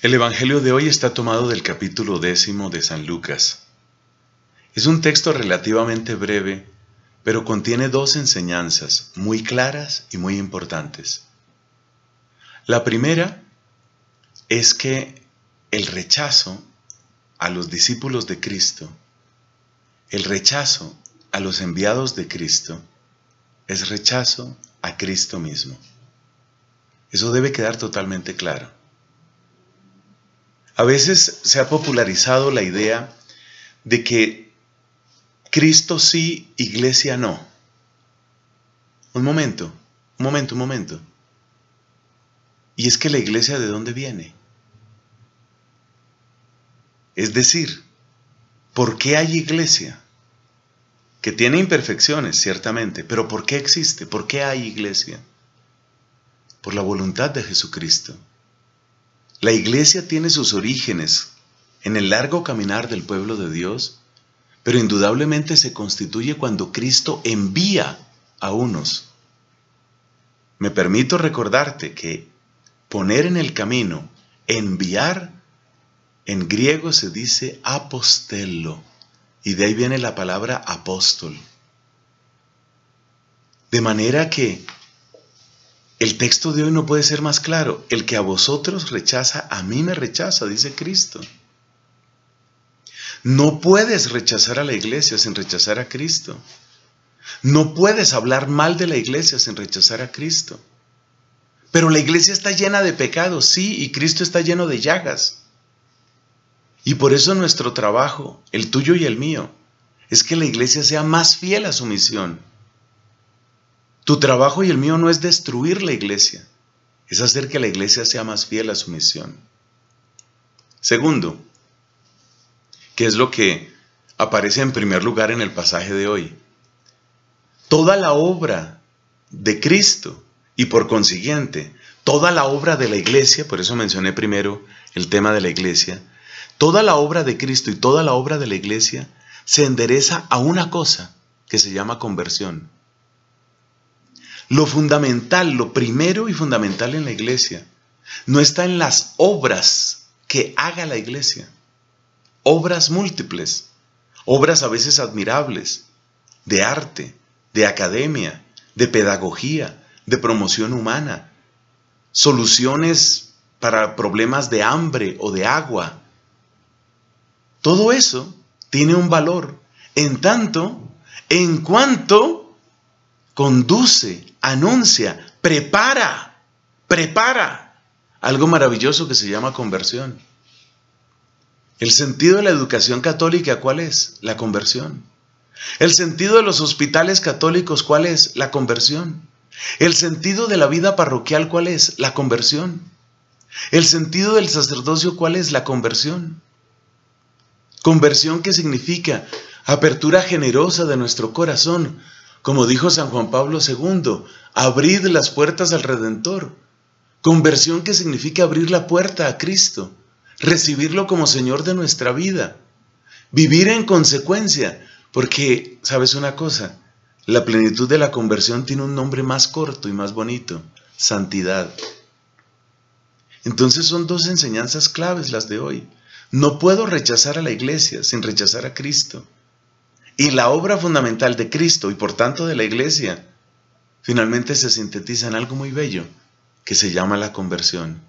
El Evangelio de hoy está tomado del capítulo décimo de San Lucas. Es un texto relativamente breve, pero contiene dos enseñanzas muy claras y muy importantes. La primera es que el rechazo a los discípulos de Cristo, el rechazo a los enviados de Cristo, es rechazo a Cristo mismo. Eso debe quedar totalmente claro. A veces se ha popularizado la idea de que Cristo sí, iglesia no. Un momento, un momento, un momento. Y es que la iglesia de dónde viene. Es decir, ¿por qué hay iglesia? Que tiene imperfecciones, ciertamente, pero ¿por qué existe? ¿Por qué hay iglesia? Por la voluntad de Jesucristo. La iglesia tiene sus orígenes en el largo caminar del pueblo de Dios, pero indudablemente se constituye cuando Cristo envía a unos. Me permito recordarte que poner en el camino, enviar, en griego se dice apostello, y de ahí viene la palabra apóstol. De manera que el texto de hoy no puede ser más claro. El que a vosotros rechaza, a mí me rechaza, dice Cristo. No puedes rechazar a la iglesia sin rechazar a Cristo. No puedes hablar mal de la iglesia sin rechazar a Cristo. Pero la iglesia está llena de pecados, sí, y Cristo está lleno de llagas. Y por eso nuestro trabajo, el tuyo y el mío, es que la iglesia sea más fiel a su misión, tu trabajo y el mío no es destruir la iglesia, es hacer que la iglesia sea más fiel a su misión. Segundo, que es lo que aparece en primer lugar en el pasaje de hoy. Toda la obra de Cristo y por consiguiente, toda la obra de la iglesia, por eso mencioné primero el tema de la iglesia, toda la obra de Cristo y toda la obra de la iglesia se endereza a una cosa que se llama conversión. Lo fundamental, lo primero y fundamental en la iglesia, no está en las obras que haga la iglesia. Obras múltiples, obras a veces admirables, de arte, de academia, de pedagogía, de promoción humana, soluciones para problemas de hambre o de agua. Todo eso tiene un valor en tanto, en cuanto conduce, anuncia, prepara, prepara algo maravilloso que se llama conversión. El sentido de la educación católica, ¿cuál es? La conversión. El sentido de los hospitales católicos, ¿cuál es? La conversión. El sentido de la vida parroquial, ¿cuál es? La conversión. El sentido del sacerdocio, ¿cuál es? La conversión. Conversión que significa apertura generosa de nuestro corazón como dijo San Juan Pablo II, abrid las puertas al Redentor. Conversión que significa abrir la puerta a Cristo, recibirlo como Señor de nuestra vida, vivir en consecuencia, porque, ¿sabes una cosa? La plenitud de la conversión tiene un nombre más corto y más bonito, santidad. Entonces son dos enseñanzas claves las de hoy. No puedo rechazar a la iglesia sin rechazar a Cristo y la obra fundamental de Cristo y por tanto de la iglesia, finalmente se sintetiza en algo muy bello que se llama la conversión.